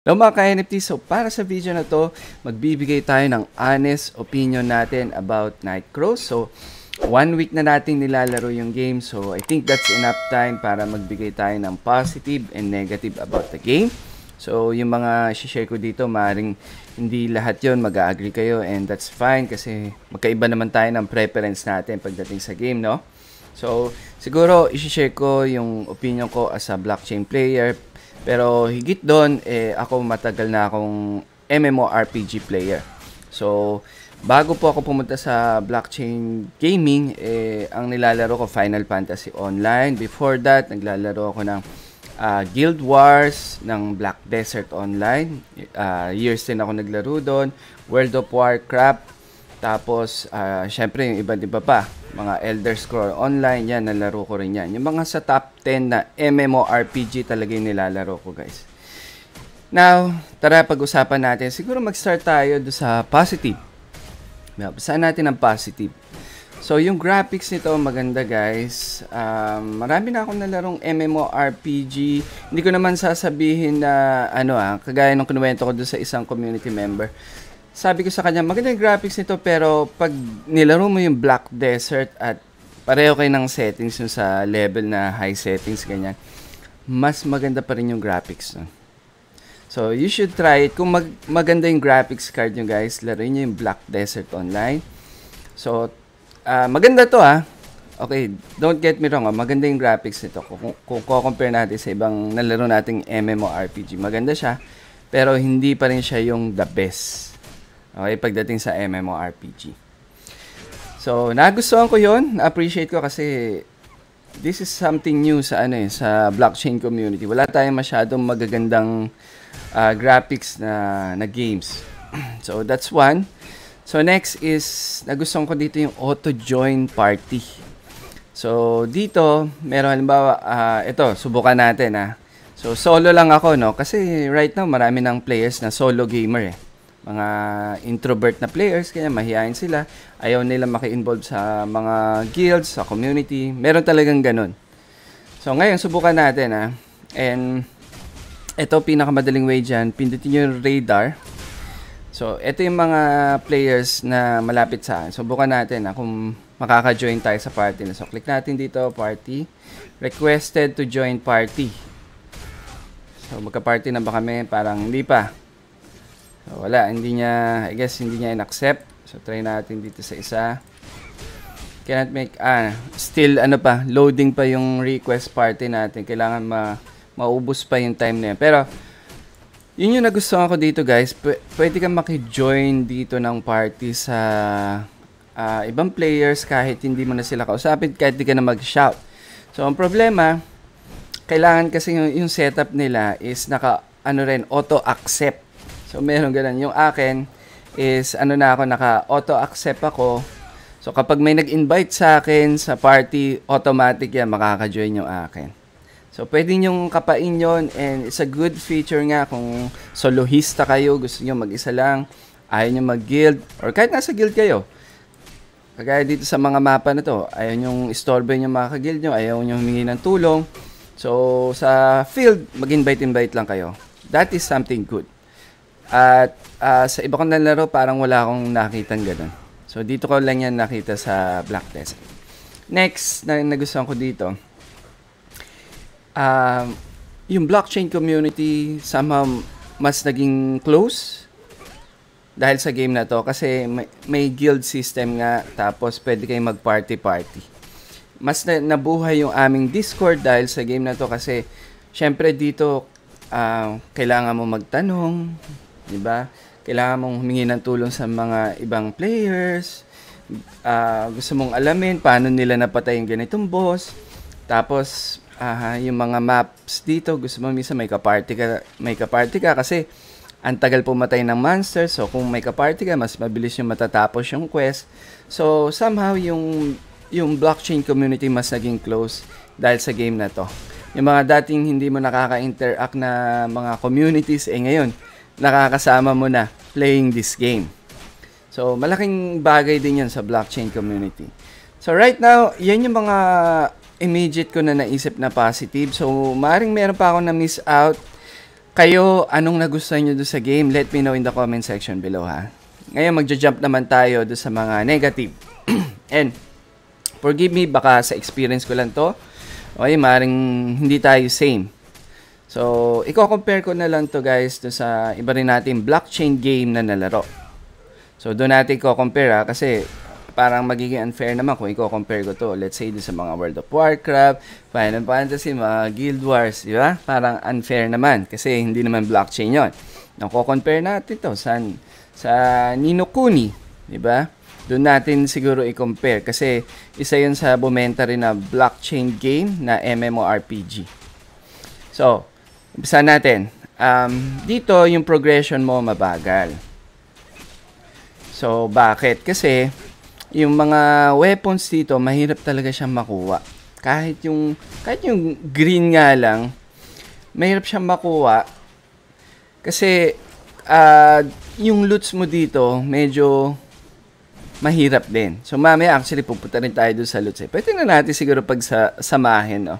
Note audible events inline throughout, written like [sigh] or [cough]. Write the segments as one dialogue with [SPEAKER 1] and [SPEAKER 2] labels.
[SPEAKER 1] Hello mga ka-NFT, so para sa video na to, magbibigay tayo ng honest opinion natin about Nightcrow. So, one week na natin nilalaro yung game, so I think that's enough time para magbigay tayo ng positive and negative about the game. So, yung mga share ko dito, maaaring hindi lahat yon mag-agree kayo and that's fine kasi magkaiba naman tayo ng preference natin pagdating sa game, no? So, siguro, i-share ko yung opinion ko as a blockchain player, pero higit doon, eh, ako matagal na akong MMORPG player. So, bago po ako pumunta sa blockchain gaming, eh, ang nilalaro ko Final Fantasy Online. Before that, naglalaro ako ng uh, Guild Wars, ng Black Desert Online. Uh, years din ako naglaro doon. World of Warcraft. Tapos, uh, syempre, yung iba-iba pa mga Elder Scroll Online, yan, nalaro ko rin yan. Yung mga sa top 10 na MMORPG talaga yung nilalaro ko, guys. Now, tara pag-usapan natin. Siguro mag-start tayo do sa positive. Saan natin ang positive? So, yung graphics nito maganda guys. Um, marami na akong nalarong MMORPG. Hindi ko naman sasabihin na ano ah, kagaya ng kinuwento ko doon sa isang community member sabi ko sa kanya, maganda yung graphics nito pero pag nilaro mo yung Black Desert at pareho kayo ng settings yung sa level na high settings, ganyan, mas maganda pa rin yung graphics nun. So, you should try it. Kung mag- maganda yung graphics card nyo guys, laruin nyo yung Black Desert Online. So, uh, maganda to ah. Okay, don't get me wrong, ah. maganda yung graphics nito. Kung, kung, kung compare natin sa ibang nalaro nating MMORPG, maganda siya. Pero hindi pa rin siya yung the best Okay, pagdating sa MMORPG. So, nagustuhan ko 'yon, na-appreciate ko kasi this is something new sa ano eh, sa blockchain community. Wala tayong masyadong magagandang uh, graphics na na games. [clears throat] so, that's one. So, next is nagustuhan ko dito yung auto join party. So, dito, meron halimbawa, uh, ito, subukan natin ha. Ah. So, solo lang ako, no? Kasi right now, marami ng players na solo gamer eh mga introvert na players, kaya mahihain sila. Ayaw nila maki-involve sa mga guilds, sa community. Meron talagang ganun. So ngayon, subukan natin ha. Ah. And ito, pinakamadaling way dyan, pindutin yung radar. So, ito yung mga players na malapit sa akin. Subukan natin ha, ah, kung makaka-join tayo sa party na. So, click natin dito, party. Requested to join party. So, magka-party na ba kami? Parang hindi pa. So, wala, hindi niya, I guess hindi niya inaccept. So try natin dito sa isa. Cannot make, ah, still ano pa, loading pa yung request party natin. Kailangan ma maubos pa yung time niya. Pero, yun yung nagustuhan ko dito guys. P pwede kang maki-join dito ng party sa uh, ibang players kahit hindi mo na sila kausapin, kahit hindi ka na mag-shout. So, ang problema, kailangan kasi yung, yung setup nila is naka, ano rin, auto-accept So, meron ganun. Yung akin is, ano na ako, naka-auto-accept ako. So, kapag may nag-invite sa akin sa party, automatic yan, makaka-join yung akin. So, pwede nyong kapain yon and it's a good feature nga kung solohista kayo, gusto nyo mag-isa lang, ayaw nyo mag-guild, or kahit nasa guild kayo. Kagaya dito sa mga mapa na to, ayaw nyong istorbe yung mga ka-guild nyo, ayaw nyo humingi ng tulong. So, sa field, mag-invite-invite lang kayo. That is something good. At uh, sa iba kong nalaro, parang wala akong nakitang ganun. So, dito ko lang yan nakita sa Black Desert. Next na nagustuhan ko dito, uh, yung blockchain community somehow mas naging close dahil sa game na to kasi may, may guild system nga tapos pwede kayong mag-party-party. Mas na, nabuhay yung aming Discord dahil sa game na to kasi syempre dito uh, kailangan mo magtanong, 'di ba? Kailangan mong humingi ng tulong sa mga ibang players. Uh, gusto mong alamin paano nila napatay yung ganitong boss. Tapos uh, yung mga maps dito, gusto mo minsan may kaparty ka, may kaparty ka kasi ang tagal pumatay ng monster. So, kung may kaparty ka, mas mabilis yung matatapos yung quest. So, somehow, yung, yung blockchain community mas naging close dahil sa game na to. Yung mga dating hindi mo nakaka-interact na mga communities, eh ngayon, nakakasama mo na playing this game. So, malaking bagay din yan sa blockchain community. So, right now, yan yung mga immediate ko na naisip na positive. So, maring meron pa ako na miss out. Kayo, anong nagustuhan nyo do sa game? Let me know in the comment section below, ha? Ngayon, magja-jump naman tayo do sa mga negative. [clears throat] And, forgive me, baka sa experience ko lang to. Okay, maring hindi tayo same. So, i-compare ko na lang to guys to sa iba rin natin blockchain game na nalaro. So, doon natin i-compare ha, ah, kasi parang magiging unfair naman kung i-compare ko to. Let's say, doon sa mga World of Warcraft, Final Fantasy, mga Guild Wars, di ba? Parang unfair naman kasi hindi naman blockchain yon. Nako-compare natin to sa, sa Nino Kuni, di ba? Doon natin siguro i-compare kasi isa yun sa bumenta rin na blockchain game na MMORPG. So, Bisa natin. Um, dito, yung progression mo mabagal. So, bakit? Kasi, yung mga weapons dito, mahirap talaga siyang makuha. Kahit yung, kahit yung green nga lang, mahirap siyang makuha. Kasi, uh, yung loots mo dito, medyo mahirap din. So, mamaya actually pupunta rin tayo doon sa loots. Eh. Pwede na natin siguro pag sa, samahin, no?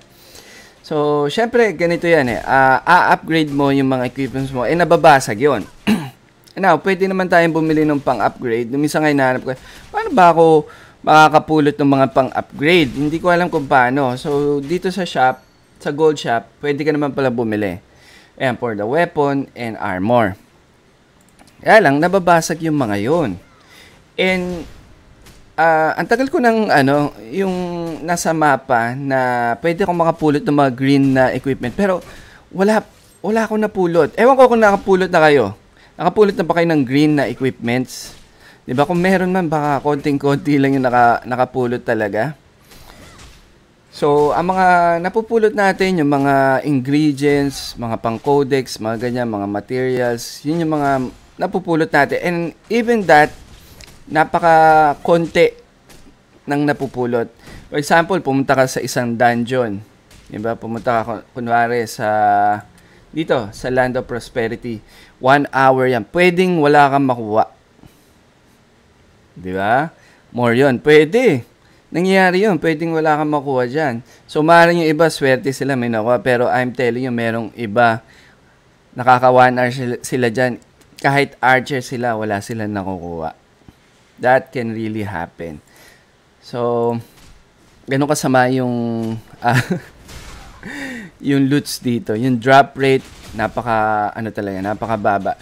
[SPEAKER 1] So, syempre, ganito yan eh. Uh, a-upgrade mo yung mga equipments mo, eh nababasag yun. [clears throat] Now, pwede naman tayong bumili ng pang-upgrade. Minsan nga hinahanap ko, paano ba ako makakapulot ng mga pang-upgrade? Hindi ko alam kung paano. So, dito sa shop, sa gold shop, pwede ka naman pala bumili. Ayan, for the weapon and armor. Kaya lang, nababasag yung mga yun. And uh, ang tagal ko ng ano, yung nasa mapa na pwede akong makapulot ng mga green na equipment. Pero wala wala akong napulot. Ewan ko kung nakapulot na kayo. Nakapulot na ba kayo ng green na equipments? 'Di ba? Kung meron man baka konting-konti lang yung naka, nakapulot talaga. So, ang mga napupulot natin, yung mga ingredients, mga pang-codex, mga ganyan, mga materials, yun yung mga napupulot natin. And even that, napaka konti ng napupulot. For example, pumunta ka sa isang dungeon. Diba? Pumunta ka kunwari sa dito sa Land of Prosperity. One hour yan. Pwedeng wala kang makuha. Di ba? More yon Pwede. Nangyayari yun. Pwedeng wala kang makuha dyan. So, maaaring yung iba, swerte sila may nakuha. Pero I'm telling you, merong iba. Nakaka one hour sila, sila dyan. Kahit archer sila, wala silang nakukuha that can really happen. So, ganun kasama yung uh, [laughs] yung loots dito. Yung drop rate, napaka, ano talaga, napakababa.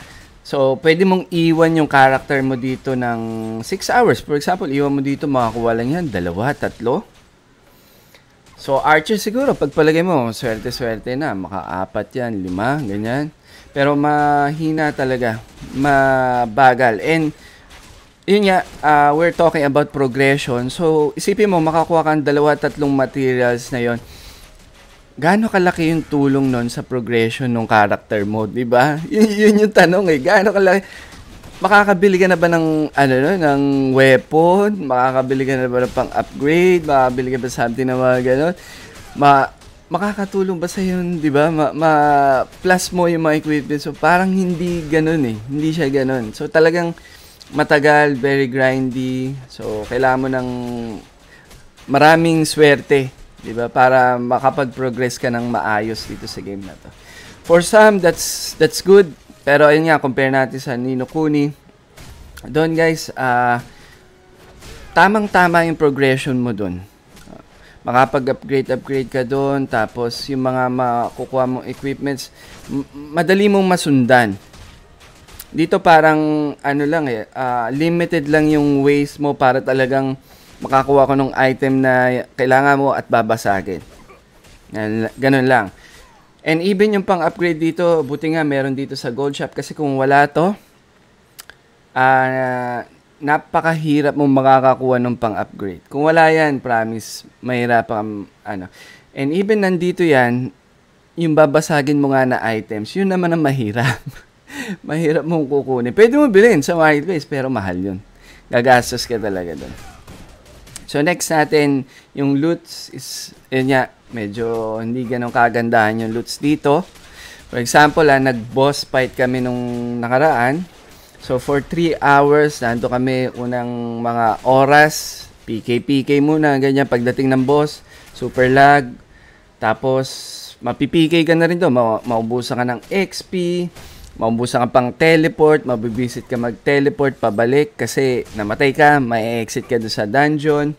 [SPEAKER 1] So, pwede mong iwan yung character mo dito ng 6 hours. For example, iwan mo dito, makakuha lang yan, dalawa, tatlo. So, archer siguro, pagpalagay mo, swerte-swerte na. Makaapat yan, lima, ganyan. Pero mahina talaga. Mabagal. And, yun nga, uh, we're talking about progression. So, isipin mo, makakuha kang dalawa, tatlong materials na yon Gaano kalaki yung tulong nun sa progression ng character mo, di ba? [laughs] Yun, yun yung tanong eh. Gaano kalaki? Makakabili ka na ba ng, ano no, ng weapon? Makakabili ka na ba ng pang-upgrade? Makakabili ka ba something na mga ganun? Ma makakatulong ba sa yun, di ba? Ma, ma plus mo yung mga equipment. So, parang hindi ganun eh. Hindi siya ganun. So, talagang matagal, very grindy. So, kailangan mo ng maraming swerte, 'di ba? Para makapag-progress ka ng maayos dito sa game na 'to. For some, that's that's good. Pero ayun nga, compare natin sa Nino Kuni. Doon guys, uh, tamang-tama yung progression mo doon. Uh, Makapag-upgrade, upgrade ka doon. Tapos yung mga makukuha mong equipments, madali mong masundan dito parang ano lang eh, uh, limited lang yung ways mo para talagang makakuha ko ng item na kailangan mo at babasagin. Ganun lang. And even yung pang-upgrade dito, buti nga meron dito sa gold shop kasi kung wala to, uh, napakahirap mong makakakuha ng pang-upgrade. Kung wala yan, promise, mahirap ang ano. And even nandito yan, yung babasagin mo nga na items, yun naman ang mahirap. [laughs] [laughs] mahirap mong kukunin. Pwede mo bilhin sa marketplace, pero mahal yun. Gagastos ka talaga doon. So, next natin, yung loots is, yun nga, medyo hindi ganun kagandahan yung loots dito. For example, ah, nag-boss fight kami nung nakaraan. So, for 3 hours, nando kami unang mga oras. PK-PK muna, ganyan. Pagdating ng boss, super lag. Tapos, mapipikay ka na rin doon. Ma maubusan ka ng XP maubusan ka pang teleport, mabibisit ka mag-teleport pabalik kasi namatay ka, may exit ka doon sa dungeon.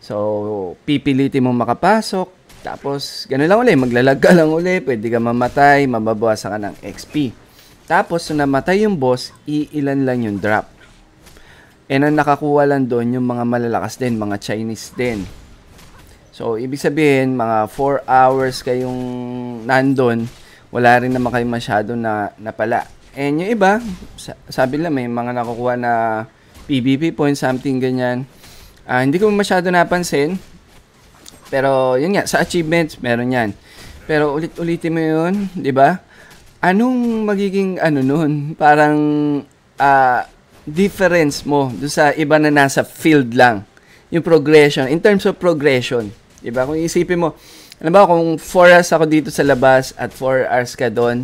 [SPEAKER 1] So, pipilitin mo makapasok. Tapos, ganun lang ulit, maglalag ka lang ulit, pwede ka mamatay, mababawasan ka ng XP. Tapos, so namatay yung boss, iilan lang yung drop. And ang nakakuha lang doon yung mga malalakas din, mga Chinese din. So, ibig sabihin, mga 4 hours kayong nandun, wala rin naman kayo masyado na, napala. pala. And yung iba, sabi lang may mga nakukuha na PBP point something ganyan. Uh, hindi ko masyado napansin. Pero yun nga, sa achievements, meron yan. Pero ulit-ulitin mo yun, di ba? Anong magiging ano nun? Parang uh, difference mo do sa iba na nasa field lang. Yung progression, in terms of progression. Di ba? Kung isipin mo, alam ba, kung 4 hours ako dito sa labas at 4 hours ka doon,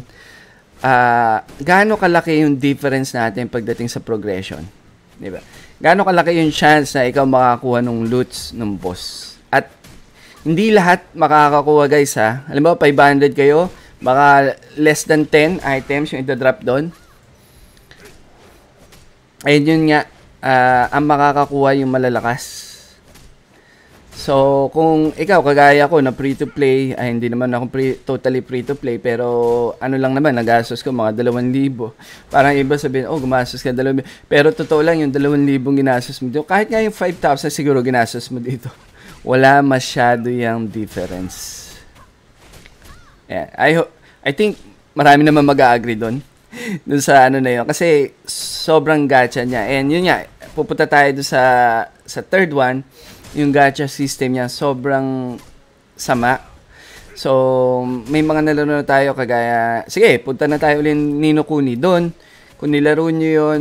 [SPEAKER 1] uh, gaano kalaki yung difference natin pagdating sa progression? Di ba? Gaano kalaki yung chance na ikaw makakuha ng loots ng boss? At hindi lahat makakakuha guys ha. Alam mo, 500 kayo, baka less than 10 items yung drop doon. Ayun yun nga, uh, ang makakakuha yung malalakas So, kung ikaw, kagaya ko, na free-to-play, ay hindi naman ako pre, totally free-to-play, pero ano lang naman, nagastos ko mga 2,000. Parang iba sabihin, oh, gumastos ka 2,000. Pero totoo lang, yung 2,000 ginastos mo dito, kahit nga yung 5,000 siguro ginastos mo dito, [laughs] wala masyado yung difference. Yeah, I, ho- I think marami naman mag-agree doon. [laughs] dun sa ano na yun. Kasi sobrang gacha niya. And yun nga, pupunta tayo doon sa, sa third one yung gacha system niya sobrang sama. So, may mga nalaro na tayo kagaya, sige, punta na tayo ulit Nino Kuni doon. Kung nilaro nyo yon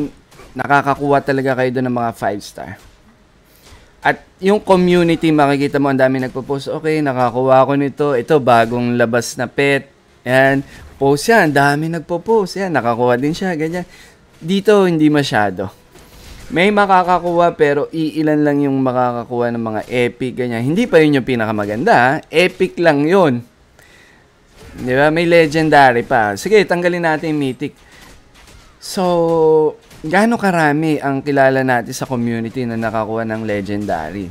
[SPEAKER 1] nakakakuha talaga kayo doon ng mga 5 star. At yung community, makikita mo, ang dami nagpo-post, okay, nakakuha ako nito, ito, bagong labas na pet. Yan, post yan, dami nagpo-post, yan, nakakuha din siya, ganyan. Dito, hindi masyado may makakakuha pero iilan lang yung makakakuha ng mga epic ganyan. Hindi pa yun yung pinakamaganda. Epic lang yun. Di ba? May legendary pa. Sige, tanggalin natin yung mythic. So, gaano karami ang kilala natin sa community na nakakuha ng legendary?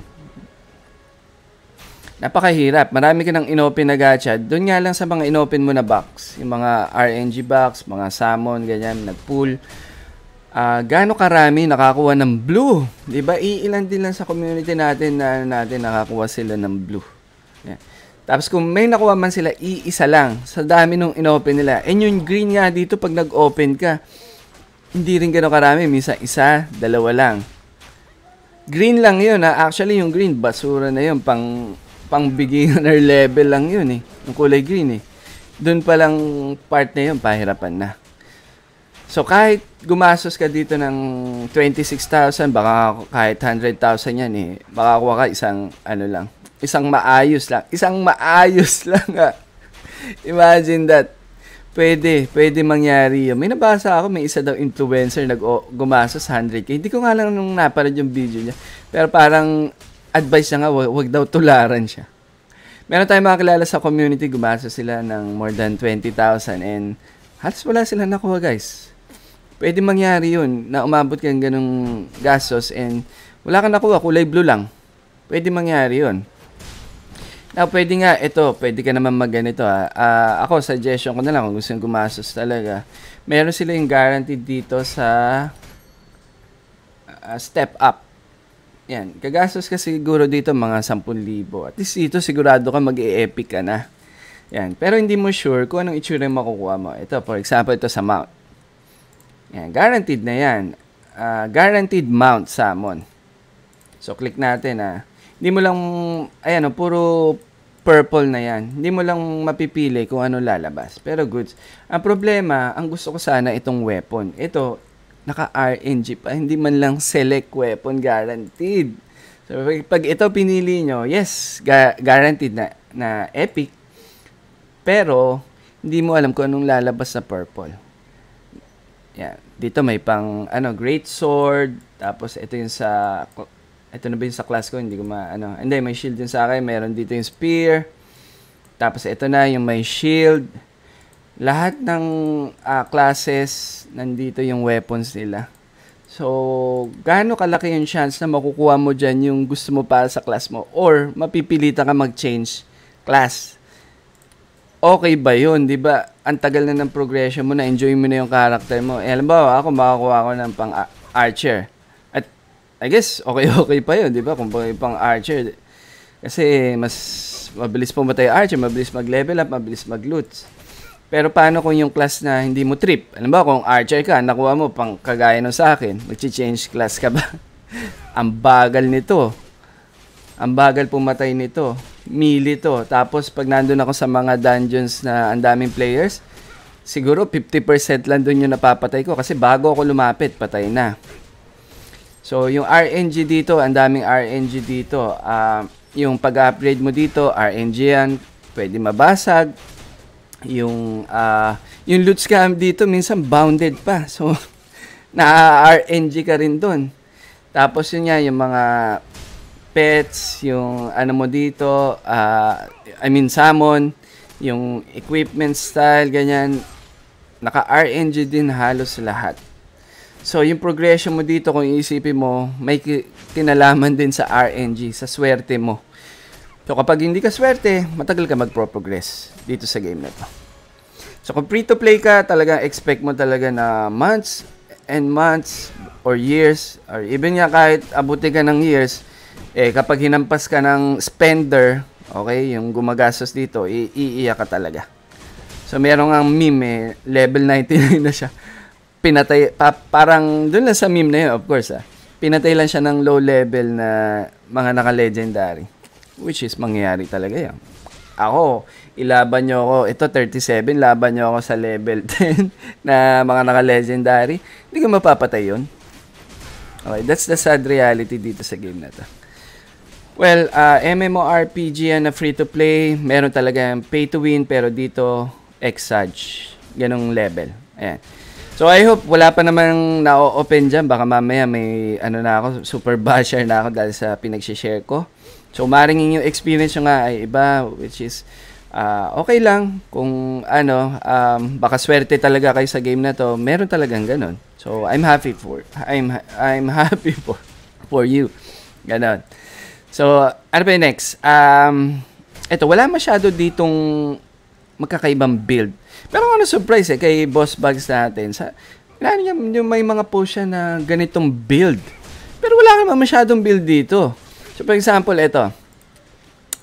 [SPEAKER 1] Napakahirap. Marami ka ng inopen na gacha. Doon nga lang sa mga inopen mo na box. Yung mga RNG box, mga salmon, ganyan, nag-pull uh, gaano karami nakakuha ng blue. 'Di ba? Iilan din lang sa community natin na natin nakakuha sila ng blue. Yeah. Tapos kung may nakuha man sila, iisa lang sa dami nung inopen nila. And yung green nga dito pag nag-open ka, hindi rin gano'ng karami. Minsan isa, dalawa lang. Green lang yun ha. Actually, yung green, basura na yun. Pang, pang beginner [laughs] level lang yun eh. Yung kulay green eh. Doon palang part na yun, pahirapan na. So kahit gumastos ka dito ng 26,000, baka kahit 100,000 yan eh, baka kuha ka isang ano lang, isang maayos lang, isang maayos [laughs] lang ah. Imagine that. Pwede, pwede mangyari yun. May nabasa ako, may isa daw influencer nag gumastos 100k. Hindi ko nga lang nung napanood yung video niya. Pero parang advice niya nga, wag, wag daw tularan siya. Meron tayong mga kilala sa community, gumastos sila ng more than 20,000 and halos wala sila nakuha guys pwede mangyari yun na umabot ka ng ganong gastos and wala kang nakuha, kulay blue lang. Pwede mangyari yun. Now, pwede nga, ito, pwede ka naman magganito ha. Uh, ah, ako, suggestion ko na lang kung gusto nyo gumastos talaga. Meron sila yung guaranteed dito sa uh, step up. Yan, gagastos ka siguro dito mga 10,000. At least dito sigurado ka mag epic ka na. Yan, pero hindi mo sure kung anong itsura yung makukuha mo. Ito, for example, ito sa mount. Yan, guaranteed na yan. Uh, guaranteed Mount Salmon. So, click natin ha. Ah. Hindi mo lang, ayan o, oh, puro purple na yan. Hindi mo lang mapipili kung ano lalabas. Pero goods. Ang problema, ang gusto ko sana itong weapon. Ito, naka-RNG pa. Hindi man lang select weapon guaranteed. So, pag ito pinili nyo, yes, ga- guaranteed na, na epic. Pero, hindi mo alam kung anong lalabas sa purple. Yan dito may pang ano great sword tapos ito yung sa ito na ba yung sa class ko hindi ko maano hindi may shield din sa akin meron dito yung spear tapos ito na yung may shield lahat ng uh, classes nandito yung weapons nila so gaano kalaki yung chance na makukuha mo diyan yung gusto mo para sa class mo or mapipilitan ka mag-change class okay ba yun, di ba? Ang tagal na ng progression mo, na-enjoy mo na yung character mo. Eh, alam ba, ako makakuha ko ng pang archer. At I guess, okay-okay [laughs] pa yun, di ba? Kung pang archer. Kasi mas mabilis pumatay archer, mabilis mag-level up, mabilis mag-loot. Pero paano kung yung class na hindi mo trip? Alam ba, kung archer ka, nakuha mo pang kagaya nung sa akin, mag-change class ka ba? [laughs] Ang bagal nito. Ang bagal pumatay nito mili to. Tapos pag nandun ako sa mga dungeons na ang daming players, siguro 50% lang dun yung napapatay ko kasi bago ako lumapit, patay na. So, yung RNG dito, ang daming RNG dito. Uh, yung pag-upgrade mo dito, RNG yan, pwede mabasag. Yung, uh, yung loot scam dito, minsan bounded pa. So, [laughs] na-RNG ka rin dun. Tapos yun nga, yung mga pets, yung ano mo dito, uh, I mean salmon, yung equipment style, ganyan. Naka RNG din halos lahat. So, yung progression mo dito, kung iisipin mo, may kinalaman din sa RNG, sa swerte mo. So, kapag hindi ka swerte, matagal ka mag progress dito sa game na to. So, kung free-to-play ka, talaga expect mo talaga na months and months or years or even nga kahit abuti ka ng years, eh, kapag hinampas ka ng spender, okay, yung gumagastos dito, iiiyak ka talaga. So, merong ang meme, eh, level 99 na siya. Pinatay, pa, parang, doon lang sa meme na yun, of course, ah. Pinatay lang siya ng low level na mga naka-legendary. Which is, mangyayari talaga yan. Ako, ilaban nyo ako, ito 37, laban nyo ako sa level 10 [laughs] na mga naka-legendary. Hindi ko mapapatay yun. Okay, that's the sad reality dito sa game na to. Well, uh, ah, MMORPG yan na free-to-play. Meron talaga yung pay-to-win, pero dito, exage. Ganong level. Ayan. So I hope wala pa namang na-open dyan. Baka mamaya may ano na ako, super basher na ako dahil sa pinag-share ko. So maring yung experience nyo nga ay iba, which is uh, okay lang kung ano, um, baka swerte talaga kayo sa game na to. Meron talagang ganun. So I'm happy for I'm I'm happy [laughs] for for you. Ganon. So, ano ba yung next? Um, eto, wala masyado ditong magkakaibang build. Pero ano surprise eh, kay Boss Bugs natin. Sa, wala niya, yung may mga post siya na ganitong build. Pero wala naman masyadong build dito. So, for example, ito.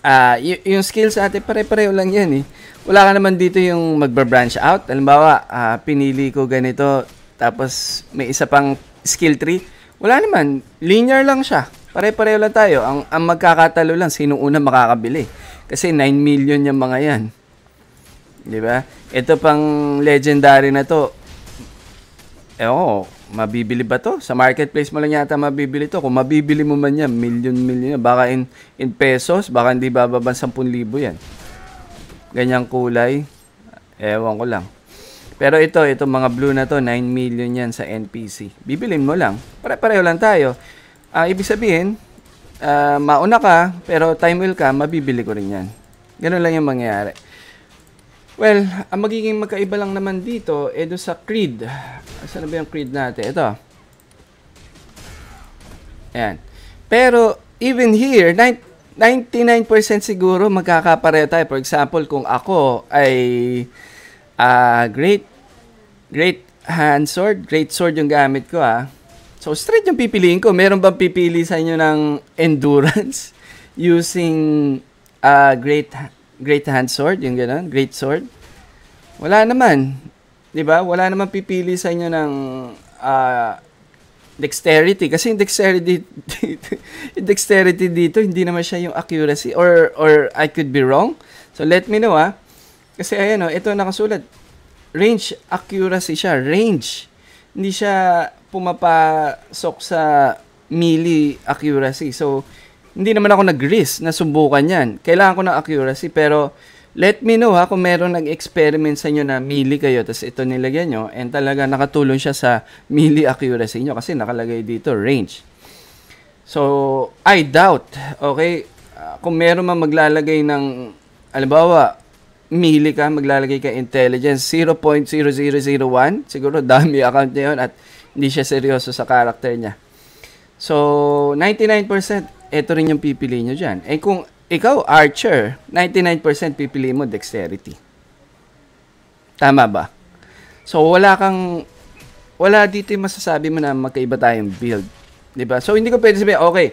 [SPEAKER 1] Uh, ah, y- yung skills natin, pare-pareho lang yan eh. Wala ka naman dito yung magbabranch out. Halimbawa, uh, pinili ko ganito, tapos may isa pang skill tree. Wala naman. Linear lang siya. Pare-pareho lang tayo. Ang, ang magkakatalo lang, sino una makakabili. Kasi 9 million yung mga yan. Di ba? Ito pang legendary na to. Eh, oo. Mabibili ba to? Sa marketplace mo lang yata mabibili to. Kung mabibili mo man yan, million, million. Baka in, in pesos, baka hindi bababa 10,000 yan. Ganyang kulay. Ewan ko lang. Pero ito, itong mga blue na to, 9 million yan sa NPC. Bibilin mo lang. Pare-pareho lang tayo. Uh, ibig sabihin, uh, mauna ka, pero time will come, mabibili ko rin yan. Ganun lang yung mangyayari. Well, ang magiging magkaiba lang naman dito, edo eh, sa creed. Saan ba yung creed natin? Ito. Ayan. Pero, even here, 99% siguro magkakapareho tayo. For example, kung ako ay uh, great, great hand sword, great sword yung gamit ko ah. So, straight yung pipiliin ko. Meron bang pipili sa inyo ng endurance [laughs] using uh, great great hand sword? Yung gano'n, great sword? Wala naman. Di ba? Wala naman pipili sa inyo ng uh, dexterity. Kasi yung dexterity, [laughs] yung dexterity dito, hindi naman siya yung accuracy. Or, or I could be wrong. So, let me know, ah. Kasi, ayan, oh, ito nakasulat. Range, accuracy siya. Range. Hindi siya pumapasok sa melee accuracy. So, hindi naman ako nag-risk na subukan yan. Kailangan ko ng accuracy, pero let me know ha kung meron nag-experiment sa inyo na melee kayo, tapos ito nilagyan nyo, and talaga nakatulong siya sa melee accuracy nyo kasi nakalagay dito range. So, I doubt, okay, ah, kung meron man maglalagay ng, alibawa, melee ka, maglalagay ka intelligence 0.0001, siguro dami account na yun, at hindi siya seryoso sa character niya. So, 99%, ito rin yung pipiliin nyo dyan. Eh kung ikaw, archer, 99% pipiliin mo dexterity. Tama ba? So, wala kang, wala dito yung masasabi mo na magkaiba tayong build. ba diba? So, hindi ko pwede sabihin, okay,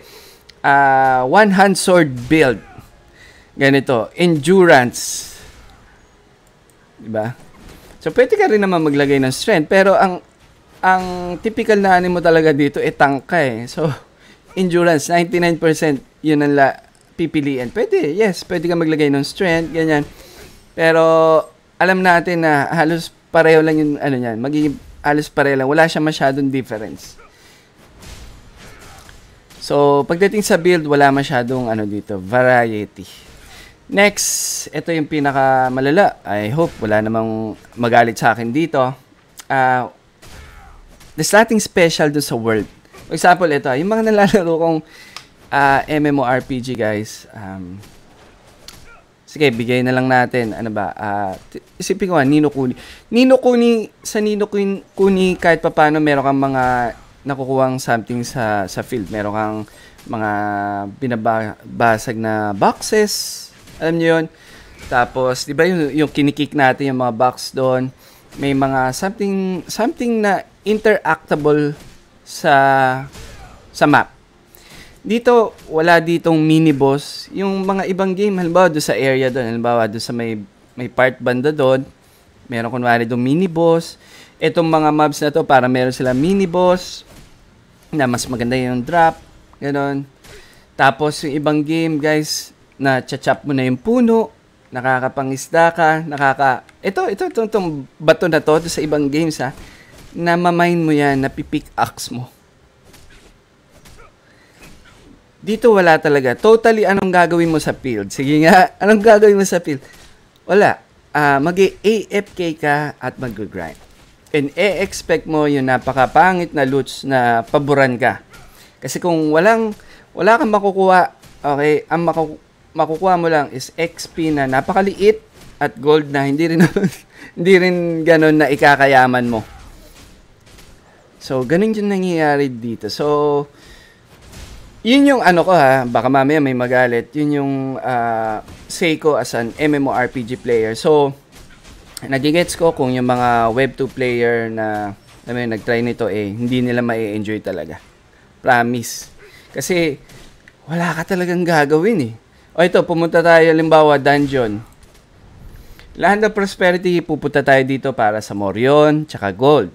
[SPEAKER 1] uh, ah, one-hand sword build. Ganito, endurance. ba diba? So, pwede ka rin naman maglagay ng strength. Pero, ang ang typical na ano mo talaga dito, eh, tangka eh. So, [laughs] endurance, 99% yun ang la, pipiliin. Pwede, yes, pwede kang maglagay ng strength, ganyan. Pero, alam natin na halos pareho lang yung ano niyan. Magiging halos pareho lang. Wala siya masyadong difference. So, pagdating sa build, wala masyadong ano dito, variety. Next, ito yung pinaka malala. I hope wala namang magalit sa akin dito. Uh, there's nothing special do sa world. For example, ito, yung mga nalalaro kong uh, ah, MMORPG, guys, um, sige, bigay na lang natin, ano ba, uh, isipin ko nga, Nino Kuni. Nino Kuni, sa Nino Kuni, kahit pa paano, meron kang mga nakukuhang something sa, sa field. Meron kang mga binabasag na boxes, alam niyo yun? Tapos, di ba yung, yung kinikik natin yung mga box doon, may mga something something na interactable sa sa map. Dito, wala ditong mini boss. Yung mga ibang game, halimbawa doon sa area doon, halimbawa doon sa may, may part banda doon, meron kunwari doon mini boss. Itong mga mobs na to, para meron sila mini boss, na mas maganda yung drop, ganon. Tapos yung ibang game, guys, na chachap mo na yung puno, nakakapangisda ka, nakaka... Ito, ito, itong, itong bato na to, to sa ibang games ha na mamain mo yan, na pipick-axe mo. Dito wala talaga. Totally, anong gagawin mo sa field? Sige nga, [laughs] anong gagawin mo sa field? Wala. Uh, ah, Mag-AFK ka at mag-grind. And e-expect mo yung napakapangit na loots na paboran ka. Kasi kung walang, wala kang makukuha, okay, ang maku- makukuha mo lang is XP na napakaliit at gold na hindi rin [laughs] hindi rin ganun na ikakayaman mo. So, ganun yung nangyayari dito. So, yun yung ano ko ha, baka mamaya may magalit, yun yung uh, say ko as an MMORPG player. So, nagigets ko kung yung mga Web2 player na I mean, nag-try nito eh, hindi nila mai enjoy talaga. Promise. Kasi, wala ka talagang gagawin eh. O ito, pumunta tayo, limbawa, dungeon. Land of Prosperity, pupunta tayo dito para sa Morion, tsaka Gold.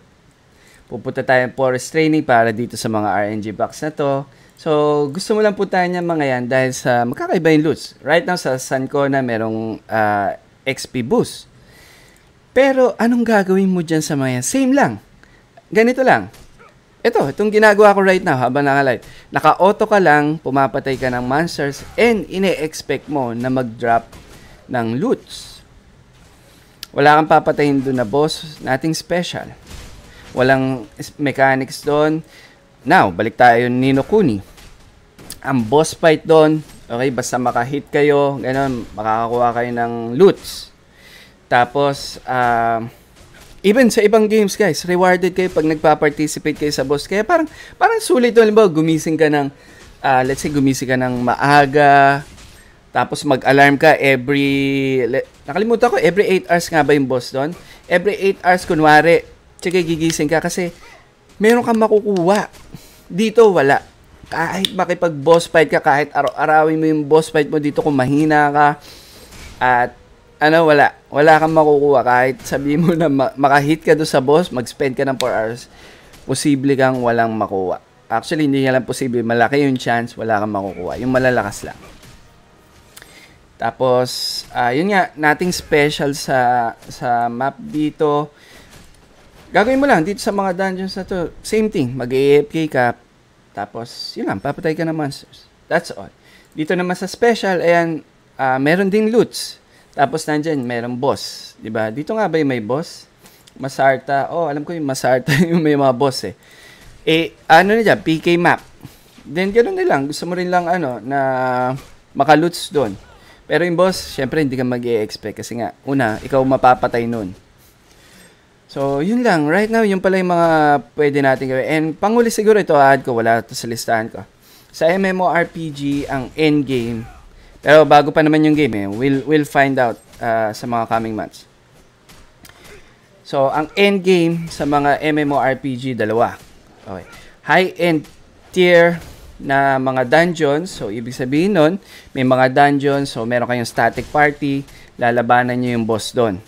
[SPEAKER 1] Pupunta tayo ng forest training para dito sa mga RNG box na to. So, gusto mo lang puntahan niya mga yan dahil sa magkakaiba yung loots. Right now sa Sancona merong uh, ah, XP boost. Pero anong gagawin mo dyan sa mga yan? Same lang. Ganito lang. Ito, itong ginagawa ko right now habang nakalight. Naka-auto ka lang, pumapatay ka ng monsters, and ine-expect mo na mag-drop ng loots. Wala kang papatayin doon na boss, nating special. Walang mechanics doon. Now, balik tayo ni Nino Kuni. Ang boss fight doon, okay, basta makahit kayo, ganun, makakakuha kayo ng loots. Tapos, uh, even sa ibang games, guys, rewarded kayo pag nagpa-participate kayo sa boss. Kaya parang, parang sulit doon, halimbawa, gumising ka ng, uh, let's say, gumising ka ng maaga, tapos mag-alarm ka every, nakalimutan ko, every 8 hours nga ba yung boss doon? Every 8 hours, kunwari, Tsaka gigising ka kasi meron kang makukuha. Dito, wala. Kahit makipag-boss fight ka, kahit araw-arawin mo yung boss fight mo dito kung mahina ka, at ano, wala. Wala kang makukuha. Kahit sabi mo na makahit ka doon sa boss, mag-spend ka ng 4 hours, posible kang walang makuha. Actually, hindi nga lang posible. Malaki yung chance, wala kang makukuha. Yung malalakas lang. Tapos, uh, yun nga, nating special sa, sa map dito. Gagawin mo lang dito sa mga dungeons na to. Same thing. Mag-AFK ka. Tapos, yun lang. Papatay ka ng monsters. That's all. Dito naman sa special, ayan, uh, meron ding loots. Tapos nandyan, meron boss. ba diba? Dito nga ba yung may boss? Masarta. Oh, alam ko yung Masarta [laughs] yung may mga boss eh. Eh, ano na dyan? PK map. Then, ganun na lang. Gusto mo rin lang, ano, na makaloots doon. Pero yung boss, syempre hindi ka mag expect kasi nga, una, ikaw mapapatay noon. So, yun lang. Right now, yun pala yung mga pwede natin gawin. And panguli siguro ito, add ko. Wala ito sa listahan ko. Sa MMORPG, ang endgame. Pero bago pa naman yung game eh. We'll, we'll find out uh, sa mga coming months. So, ang end game sa mga MMORPG, dalawa. Okay. High-end tier na mga dungeons. So, ibig sabihin nun, may mga dungeons. So, meron kayong static party. Lalabanan nyo yung boss doon.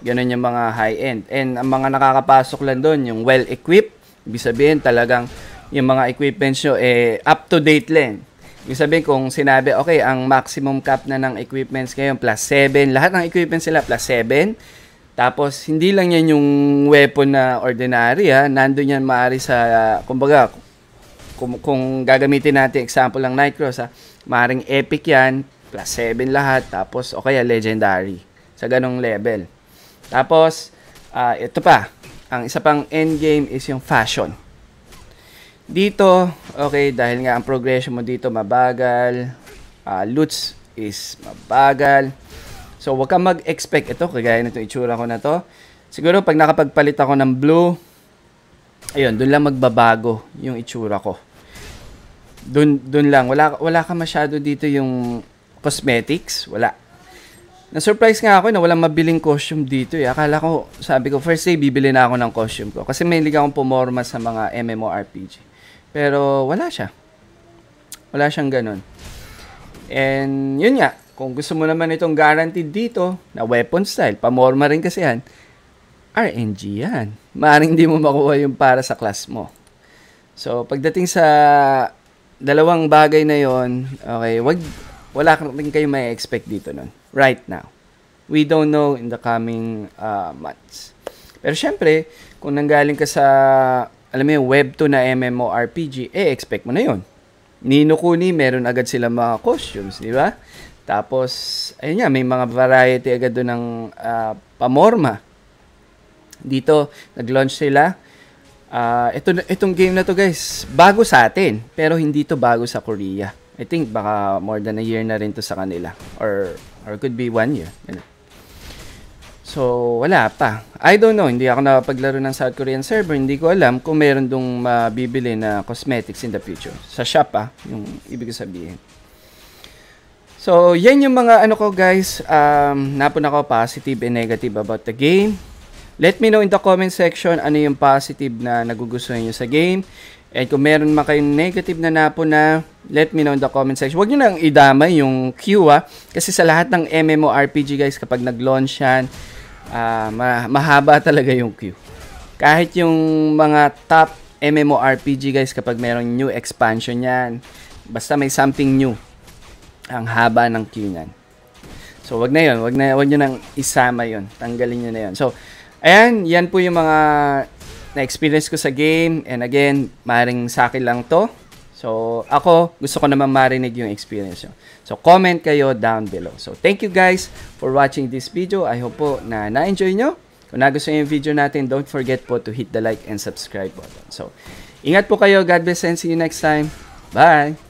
[SPEAKER 1] Ganun yung mga high-end. And ang mga nakakapasok lang doon, yung well-equipped. Ibig sabihin talagang yung mga equipments nyo eh, up-to-date lang. Ibig sabihin kung sinabi, okay, ang maximum cap na ng equipments ngayon, plus 7. Lahat ng equipments sila, plus 7. Tapos, hindi lang yan yung weapon na ordinary, ha. Nandun yan maari sa, uh, kumbaga, kung, kung gagamitin natin, example lang Nightcross, ha. Maaring epic yan, plus 7 lahat, tapos, o kaya legendary. Sa ganong level. Tapos, uh, ito pa. Ang isa pang end game is yung fashion. Dito, okay, dahil nga ang progression mo dito mabagal, uh, loots is mabagal. So, huwag kang mag-expect. Ito, kagaya nito itsura ko na to. Siguro, pag nakapagpalit ako ng blue, ayun, doon lang magbabago yung itsura ko. Doon, doon lang. Wala, wala ka masyado dito yung cosmetics. Wala. Na-surprise nga ako eh, na walang mabiling costume dito eh. Akala ko, sabi ko, first day bibili na ako ng costume ko. Kasi mainly akong pumorma sa mga MMORPG. Pero wala siya. Wala siyang ganun. And yun nga, kung gusto mo naman itong guaranteed dito, na weapon style, pamorma rin kasi yan, RNG yan. Maaring hindi mo makuha yung para sa class mo. So, pagdating sa dalawang bagay na yon okay, wag, wala rin kayo may expect dito nun right now. We don't know in the coming uh, months. Pero syempre, kung nanggaling ka sa, alam mo yung web to na MMORPG, eh, expect mo na yun. Nino Kuni, meron agad sila mga costumes, di ba? Tapos, ayun nga, may mga variety agad doon ng uh, pamorma. Dito, nag-launch sila. Uh, ito, itong game na to guys, bago sa atin, pero hindi to bago sa Korea. I think baka more than a year na rin to sa kanila. Or or could be one year. So, wala pa. I don't know. Hindi ako nakapaglaro ng South Korean server. Hindi ko alam kung meron dong mabibili na cosmetics in the future. Sa shop pa, ah, yung ibig sabihin. So, yan yung mga ano ko guys. Um, napon ako positive and negative about the game. Let me know in the comment section ano yung positive na nagugustuhan nyo sa game. And kung meron man kayong negative na napo na, let me know in the comment section. Huwag nyo nang idamay yung queue ah. Kasi sa lahat ng MMORPG guys, kapag nag-launch yan, uh, ma- mahaba [laughs] talaga yung queue. Kahit yung mga top MMORPG guys, kapag meron new expansion yan, basta may something new, ang haba ng queue niyan. So, wag na yun. Wag, na, wag nyo nang isama yun. Tanggalin nyo na yun. So, ayan. Yan po yung mga na-experience ko sa game. And again, maring sa akin lang to. So, ako, gusto ko naman marinig yung experience nyo. So, comment kayo down below. So, thank you guys for watching this video. I hope po na na-enjoy nyo. Kung nagustuhan yung video natin, don't forget po to hit the like and subscribe button. So, ingat po kayo. God bless and see you next time. Bye!